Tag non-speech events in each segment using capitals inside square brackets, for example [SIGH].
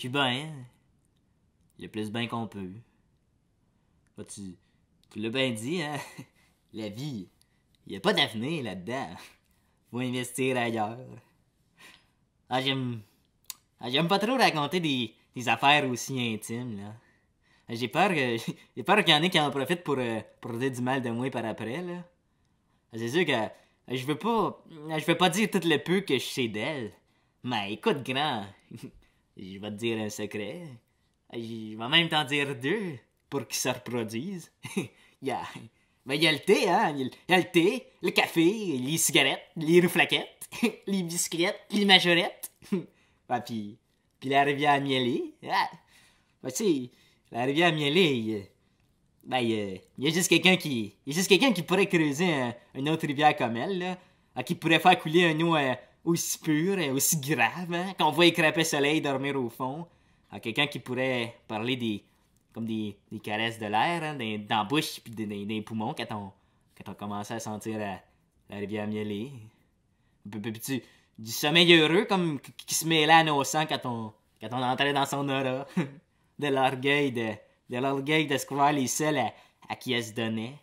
suis bien. Le plus bien qu'on peut. tu, l'as bien dit, hein? [LAUGHS] La vie, il a pas d'avenir là-dedans. Faut investir ailleurs. Ah, j'aime. Ah, j'aime pas trop raconter des, affaires aussi intimes, là. Ah, j'ai peur que. [LAUGHS] J'ai peur qu'il y en ait qui en profitent pour, euh, dire du mal de moi par après, là. Ah, c'est sûr que. Je veux pas. Je veux pas dire tout le peu que je sais d'elle. Mais écoute, grand. [LAUGHS] Je vais te dire un secret. Je vais même t'en dire deux pour qu'ils se reproduisent. [LAUGHS] Ben, il y a, le thé, hein? le thé, le café, les cigarettes, les rouflaquettes, [LAUGHS] les biscuits, les majorettes. [LAUGHS] Ben, puis, puis la rivière Mielée, ben, tu sais, la rivière à mieler, il y a juste quelqu'un qui, juste quelqu'un qui pourrait creuser une autre rivière comme elle, hein, qui pourrait faire couler un eau, euh, aussi pur et aussi grave hein, qu'on voit écraper soleil dormir au fond à ah, quelqu'un qui pourrait parler des comme des, caresses de l'air hein, dans, bouche puis des, des, poumons quand on, quand commençait à sentir la, rivière mielée. Du, du sommeil heureux comme qui se mêlait à nos sangs quand on, on entrait dans son aura. [LAUGHS] de l'orgueil de, de l'orgueil de se croire les seuls à, qui elle se donnait.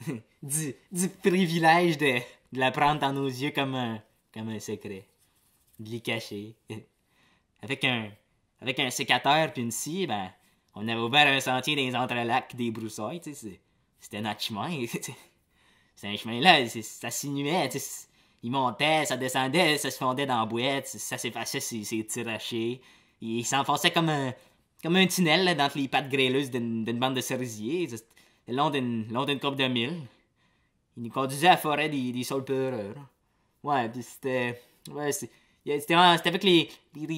[LAUGHS] du, privilège de, de la prendre dans nos yeux comme un, comme un secret. De l'y cacher. [LAUGHS] avec un avec un sécateur puis une scie, ben, on avait ouvert un sentier des entrelacs des broussailles, c'était notre chemin. [LAUGHS] C'est un chemin là, ça sinuait, il montait, ça descendait, ça se fondait dans la boîte, ça s'effaçait, c'est tiraché. Il s'enfonçait comme un, comme un tunnel dans les pattes grêleuses d'une bande de cerisiers, long d'une coupe de mille. Il nous conduisait à la forêt des, des saules Ouais, c'était. Ouais, C'était avec les,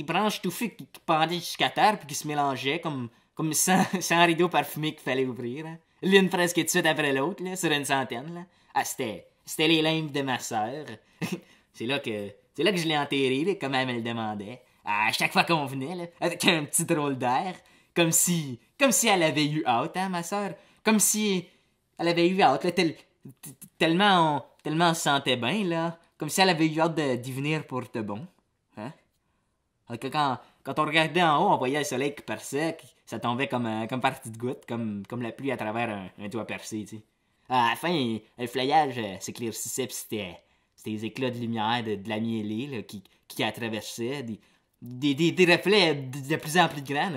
branches touffues qui, qui pendaient jusqu'à terre puis qui se mélangeaient comme, comme 100, [LAUGHS] rideaux parfumés qu'il fallait ouvrir. Hein. L'une presque tout de suite après l'autre, sur une centaine. Là. Ah, c'était, c'était les limbes de ma sœur. [LAUGHS] c'est, là que, c'est là que je l'ai enterrée, quand comme elle me le demandait. À chaque fois qu'on venait, là, avec un petit drôle d'air. Comme si, comme si elle avait eu hâte, hein, ma sœur. Comme si elle avait eu hâte, tellement, tellement on se sentait bien, là comme si elle avait eu hâte d'y venir pour de bon. Hein? que quand, quand on regardait en haut, on voyait le soleil qui perçait, ça tombait comme, euh, comme partie de gouttes, comme, comme la pluie à travers un, toit percé, tu sais. À la fin, le feuillage euh, s'éclaircissait, puis c'était, des éclats de lumière de, la mielée qui, qui des, des, reflets de, plus en plus grands,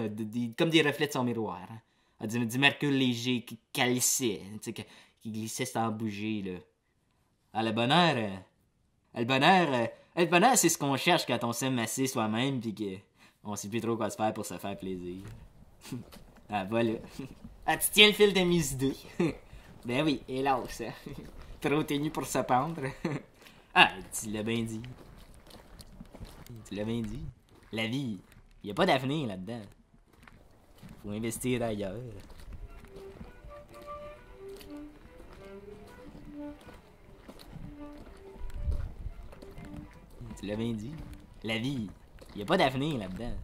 comme des reflets de son miroir. Hein. Ah, du, mercure léger qui calissait, qui, qui glissait sans bouger. Là. À ah, la bonne heure, euh, le bonheur, euh, bonheur c'est ce qu'on cherche quand on s'aime assez soi-même puis qu'on sait plus trop quoi se faire pour se faire plaisir. [LAUGHS] ah, voilà. ah, tu tiens le fil de mes idées. [LAUGHS] ben oui, hélas. Hein. [LAUGHS] trop tenu pour se pendre. ah, tu l'as bien dit. Tu l'as bien dit. La vie, il y a pas d'avenir là-dedans. Faut investir ailleurs. Tu l'as bien dit. La vie. Il n'y a pas d'avenir là-dedans.